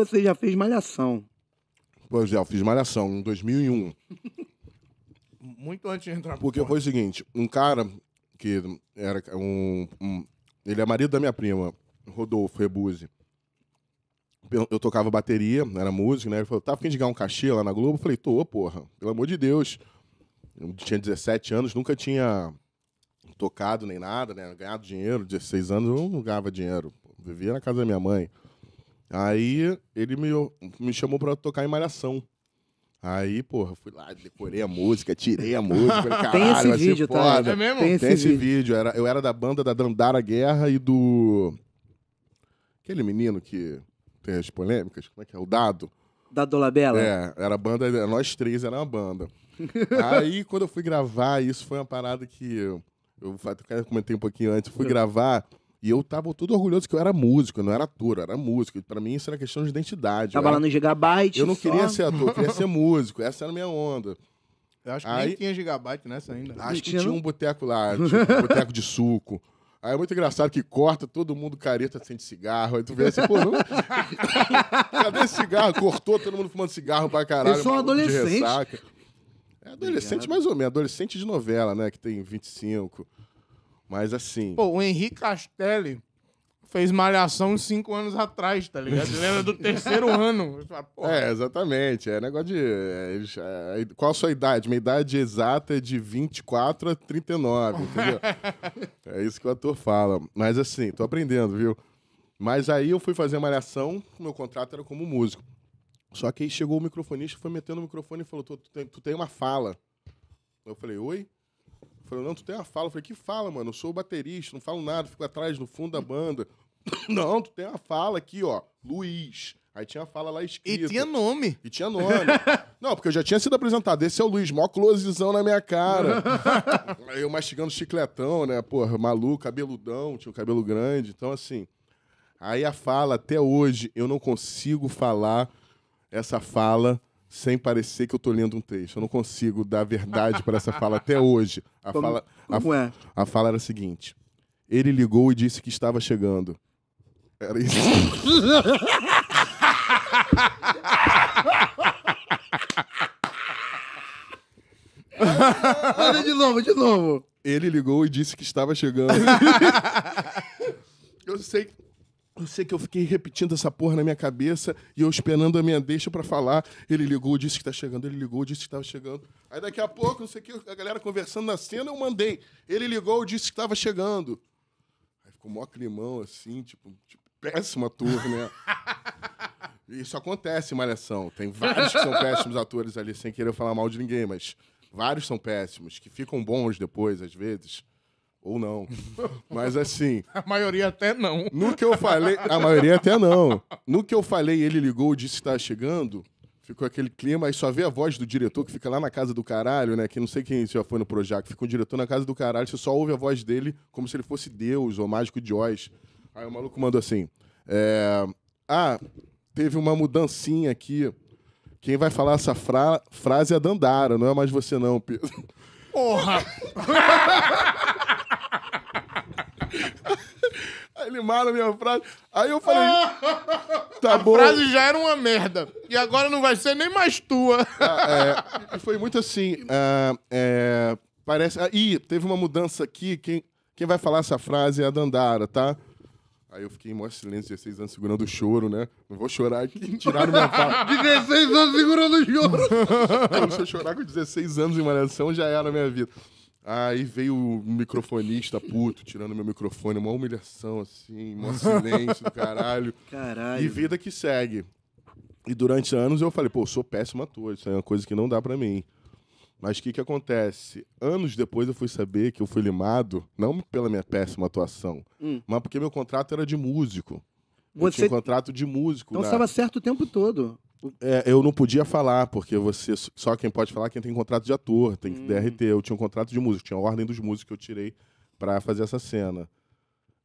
Você já fez malhação. Pois é, eu fiz malhação em 2001. Muito antes de entrar Porque foi o seguinte, um cara que era um, um ele é marido da minha prima, Rodolfo Rebuzzi. Eu, tocava bateria, era música, né? Ele falou, tá afim de ganhar um cachê lá na Globo? Eu falei, tô, porra, pelo amor de Deus. Eu tinha 17 anos, nunca tinha tocado nem nada, né? Ganhado dinheiro, 16 anos eu não ganhava dinheiro. Vivia na casa da minha mãe. Aí ele me, me chamou pra tocar em Malhação. Aí, porra, fui lá, decorei a música, tirei a música. Falei, Tem esse vídeo, tá? É mesmo? Tem esse, Tem esse vídeo. vídeo. Era, eu era da banda da Dandara Guerra e do. Aquele menino que tem as polêmicas, como é que é? O Dado. Da Dolabella? É, era a banda, é, nós três era uma banda. Aí, quando eu fui gravar, isso foi uma parada que eu, eu comentei um pouquinho antes, fui hum. gravar, e eu tava todo orgulhoso que eu era músico, eu não era ator, eu era músico. Pra mim isso era questão de identidade. Tava eu né? lá era... no Gigabyte. Eu não só. queria ser ator, eu queria ser músico. Essa era a minha onda. Eu acho que Aí... nem tinha Gigabyte nessa ainda. Acho que tinha um boteco lá, tipo, um boteco de suco. Aí é muito engraçado que corta todo mundo careta sem cigarro. Aí tu vê assim, pô, não... cadê cigarro? Cortou todo mundo fumando cigarro pra caralho. Eu sou um adolescente. É adolescente Obrigado. mais ou menos, adolescente de novela, né? Que tem 25. Mas assim. Pô, o Henrique Castelli fez malhação cinco anos atrás, tá ligado? Ele era do terceiro ano. É, exatamente. É negócio de. É, é, qual a sua idade? Minha idade exata é de 24 a 39, entendeu? é isso que o ator fala. Mas assim, tô aprendendo, viu? Mas aí eu fui fazer malhação, meu contrato era como músico. Só que aí chegou o microfonista, foi metendo o microfone e falou: tu, tu, tem, tu tem uma fala. Eu falei, oi? Falei, não, tu tem a fala. Eu falei, que fala, mano? Eu sou baterista, não falo nada, fico atrás no fundo da banda. não, tu tem a fala aqui, ó. Luiz. Aí tinha a fala lá escrita. E tinha nome. E tinha nome. não, porque eu já tinha sido apresentado. Esse é o Luiz, mó closezão na minha cara. eu mastigando chicletão, né? Porra, maluco, cabeludão, tinha o um cabelo grande. Então, assim. Aí a fala, até hoje, eu não consigo falar essa fala sem parecer que eu tô lendo um texto. Eu não consigo dar verdade para essa fala até hoje. A como, fala, como é? a fala era a seguinte: ele ligou e disse que estava chegando. Era isso. Olha de novo, de novo. Ele ligou e disse que estava chegando. eu sei que eu sei que eu fiquei repetindo essa porra na minha cabeça e eu esperando a minha deixa para falar. Ele ligou, disse que tá chegando, ele ligou, disse que tava chegando. Aí daqui a pouco, não sei o que, a galera conversando na cena, eu mandei. Ele ligou, disse que tava chegando. Aí ficou mó climão, assim, tipo, tipo péssima tour, né? Isso acontece em Malhação. Tem vários que são péssimos atores ali, sem querer falar mal de ninguém, mas vários são péssimos, que ficam bons depois, às vezes. Ou não. Mas assim. A maioria até não. No que eu falei. A maioria até não. No que eu falei, ele ligou, disse que tá chegando. Ficou aquele clima, aí só vê a voz do diretor que fica lá na casa do caralho, né? Que não sei quem já foi no Projac, fica um diretor na casa do caralho, você só ouve a voz dele como se ele fosse Deus ou mágico de Oz. Aí o maluco mandou assim: é, Ah, teve uma mudancinha aqui. Quem vai falar essa fra frase é a Dandara, não é mais você, não, Pedro. Porra! na minha frase. Aí eu falei, tá a bom. frase já era uma merda. E agora não vai ser nem mais tua. Ah, é, foi muito assim. Ah, é, parece. Ah, ih, teve uma mudança aqui. Quem, quem vai falar essa frase é a Dandara, tá? Aí eu fiquei em maior silêncio, 16 anos segurando o choro, né? Não vou chorar aqui. Tiraram minha fala. 16 anos segurando o choro. Se eu chorar com 16 anos em malhação, já era a minha vida. Aí veio o microfonista puto, tirando meu microfone, uma humilhação assim, um silêncio do caralho. Caralho. E vida que segue. E durante anos eu falei, pô, eu sou péssimo ator, isso é uma coisa que não dá para mim. Mas o que que acontece? Anos depois eu fui saber que eu fui limado, não pela minha péssima atuação, hum. mas porque meu contrato era de músico. Você... Eu tinha um contrato de músico. Então estava certo o tempo todo é, eu não podia falar, porque você só quem pode falar é quem tem contrato de ator, tem hum. DRT. Eu tinha um contrato de músico, tinha a ordem dos músicos que eu tirei para fazer essa cena.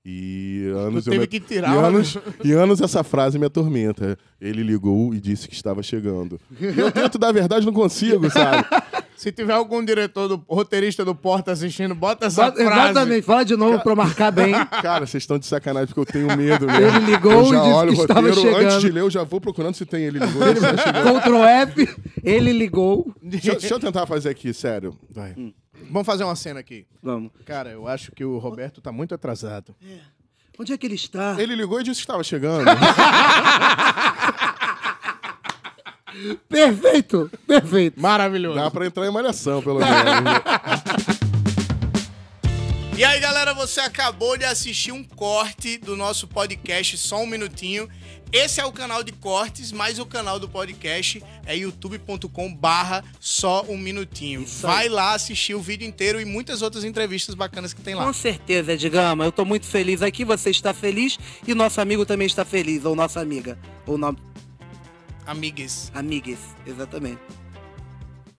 E anos, eu teve me... que tirar, e anos, né? e anos essa frase me atormenta. Ele ligou e disse que estava chegando. eu tento dar a verdade, não consigo, sabe? Se tiver algum diretor, do, roteirista do Porta assistindo, bota essa bota, frase. Exatamente, fala de novo para marcar bem. Cara, vocês estão de sacanagem porque eu tenho medo mesmo. Ele ligou e disse que estava chegando. Antes de ler, eu já vou procurando se tem ele ligou. Ele... Ctrl F, ele ligou. Deixa, deixa, eu tentar fazer aqui, sério. Vai. Hum. Vamos fazer uma cena aqui. Vamos. Cara, eu acho que o Roberto tá muito atrasado. É. Onde é que ele está? Ele ligou e disse que estava chegando. Perfeito, perfeito. Maravilhoso. Dá pra entrar em malhação, pelo menos. E aí, galera, você acabou de assistir um corte do nosso podcast, só um minutinho. Esse é o canal de cortes, mas o canal do podcast é youtube.com barra só um minutinho. Vai lá assistir o vídeo inteiro e muitas outras entrevistas bacanas que tem lá. Com certeza, Edgama. Eu tô muito feliz aqui, você está feliz e nosso amigo também está feliz, ou nossa amiga. Ou não. Amigues. Amigues, exatamente.